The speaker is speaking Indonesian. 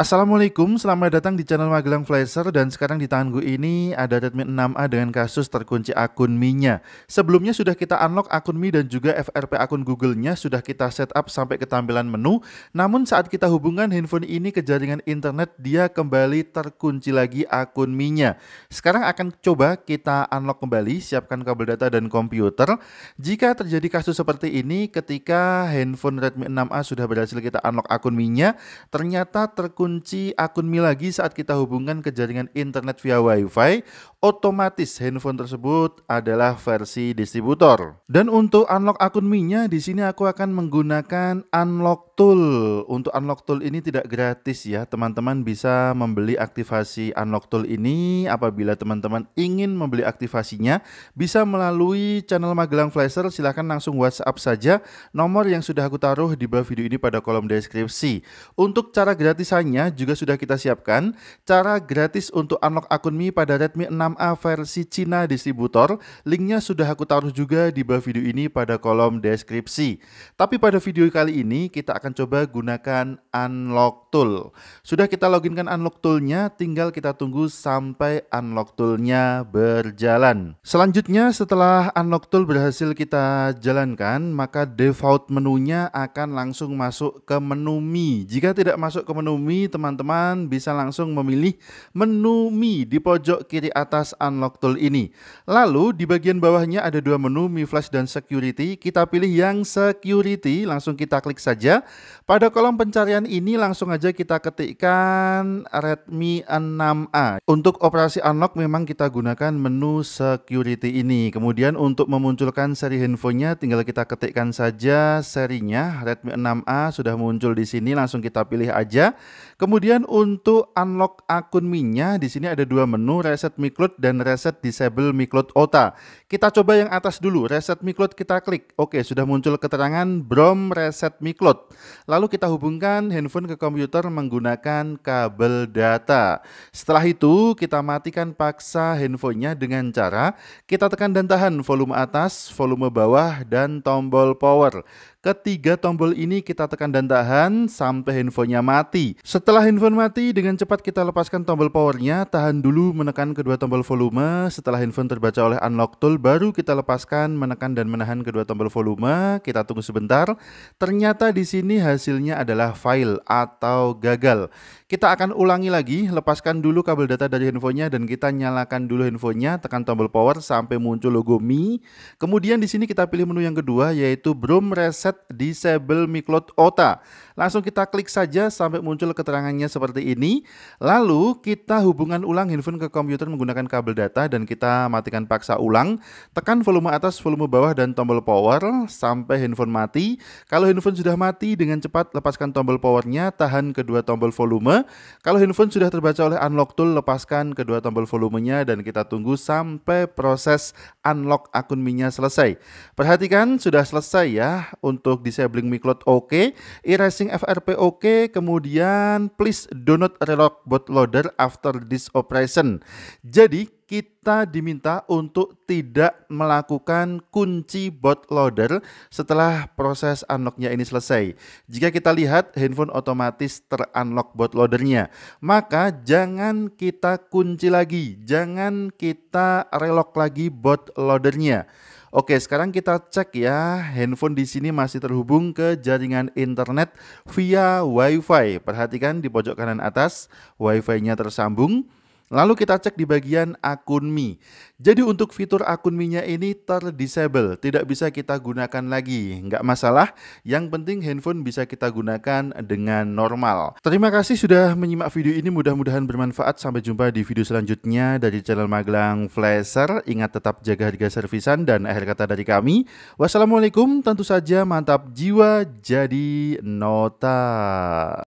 Assalamualaikum, selamat datang di channel Magelang Flasher dan sekarang di tangan gue ini ada Redmi 6A dengan kasus terkunci akun Mi-nya. Sebelumnya sudah kita unlock akun Mi dan juga FRP akun Google-nya sudah kita setup sampai ke tampilan menu. Namun saat kita hubungkan handphone ini ke jaringan internet, dia kembali terkunci lagi akun Mi-nya. Sekarang akan coba kita unlock kembali, siapkan kabel data dan komputer. Jika terjadi kasus seperti ini ketika handphone Redmi 6A sudah berhasil kita unlock akun Mi-nya, ternyata terkunci kunci akun Mi lagi saat kita hubungkan ke jaringan internet via WiFi otomatis handphone tersebut adalah versi distributor. Dan untuk unlock akun Mi-nya di sini aku akan menggunakan unlock tool. Untuk unlock tool ini tidak gratis ya. Teman-teman bisa membeli aktivasi unlock tool ini apabila teman-teman ingin membeli aktivasinya bisa melalui channel Magelang Flasher silahkan langsung WhatsApp saja nomor yang sudah aku taruh di bawah video ini pada kolom deskripsi. Untuk cara gratisannya juga sudah kita siapkan. Cara gratis untuk unlock akun Mi pada Redmi 6 6A versi Cina distributor. Linknya sudah aku taruh juga di bawah video ini pada kolom deskripsi. Tapi pada video kali ini kita akan coba gunakan unlock tool. Sudah kita loginkan unlock toolnya, tinggal kita tunggu sampai unlock toolnya berjalan. Selanjutnya setelah unlock tool berhasil kita jalankan, maka default menunya akan langsung masuk ke menu Mi. Jika tidak masuk ke menu Mi, teman-teman bisa langsung memilih menu Mi di pojok kiri atas unlock tool ini. Lalu di bagian bawahnya ada dua menu Mi Flash dan Security. Kita pilih yang Security, langsung kita klik saja. Pada kolom pencarian ini langsung aja kita ketikkan Redmi 6A. Untuk operasi unlock memang kita gunakan menu Security ini. Kemudian untuk memunculkan seri handphonenya tinggal kita ketikkan saja serinya Redmi 6A sudah muncul di sini langsung kita pilih aja. Kemudian untuk unlock akun Mi-nya di sini ada dua menu reset Mi Cloud dan reset disable Miklot OTA. Kita coba yang atas dulu, reset mikrot kita klik. Oke, sudah muncul keterangan BROM reset mikrot. Lalu kita hubungkan handphone ke komputer menggunakan kabel data. Setelah itu, kita matikan paksa handphonenya dengan cara kita tekan dan tahan volume atas, volume bawah, dan tombol power. Ketiga tombol ini kita tekan dan tahan sampai handphonenya mati. Setelah handphone mati, dengan cepat kita lepaskan tombol powernya, tahan dulu menekan kedua tombol volume. Setelah handphone terbaca oleh unlock tool, baru kita lepaskan menekan dan menahan kedua tombol volume. Kita tunggu sebentar. Ternyata di sini hasilnya adalah file atau gagal. Kita akan ulangi lagi, lepaskan dulu kabel data dari handphonenya dan kita nyalakan dulu handphonenya, tekan tombol power sampai muncul logo Mi. Kemudian di sini kita pilih menu yang kedua yaitu Brom Reset set disable miklot OTA. Langsung kita klik saja sampai muncul keterangannya seperti ini. Lalu kita hubungan ulang handphone ke komputer menggunakan kabel data dan kita matikan paksa ulang. Tekan volume atas, volume bawah, dan tombol power sampai handphone mati. Kalau handphone sudah mati, dengan cepat lepaskan tombol powernya, tahan kedua tombol volume. Kalau handphone sudah terbaca oleh unlock tool, lepaskan kedua tombol volumenya dan kita tunggu sampai proses unlock akun Mi-nya selesai. Perhatikan sudah selesai ya untuk untuk disabling miCloud oke, okay. erasing FRP oke, okay. kemudian please do not relock bootloader after this operation. Jadi kita diminta untuk tidak melakukan kunci bootloader setelah proses unlocknya ini selesai. Jika kita lihat handphone otomatis terunlock bootloadernya, maka jangan kita kunci lagi, jangan kita relock lagi bootloadernya. Oke, sekarang kita cek ya. Handphone di sini masih terhubung ke jaringan internet via WiFi. Perhatikan di pojok kanan atas, WiFi-nya tersambung. Lalu kita cek di bagian akun Mi. Jadi untuk fitur akun Mi-nya ini terdisable, tidak bisa kita gunakan lagi. Nggak masalah, yang penting handphone bisa kita gunakan dengan normal. Terima kasih sudah menyimak video ini, mudah-mudahan bermanfaat. Sampai jumpa di video selanjutnya dari channel Magelang Flasher. Ingat tetap jaga harga servisan dan akhir kata dari kami. Wassalamualaikum, tentu saja mantap jiwa jadi nota.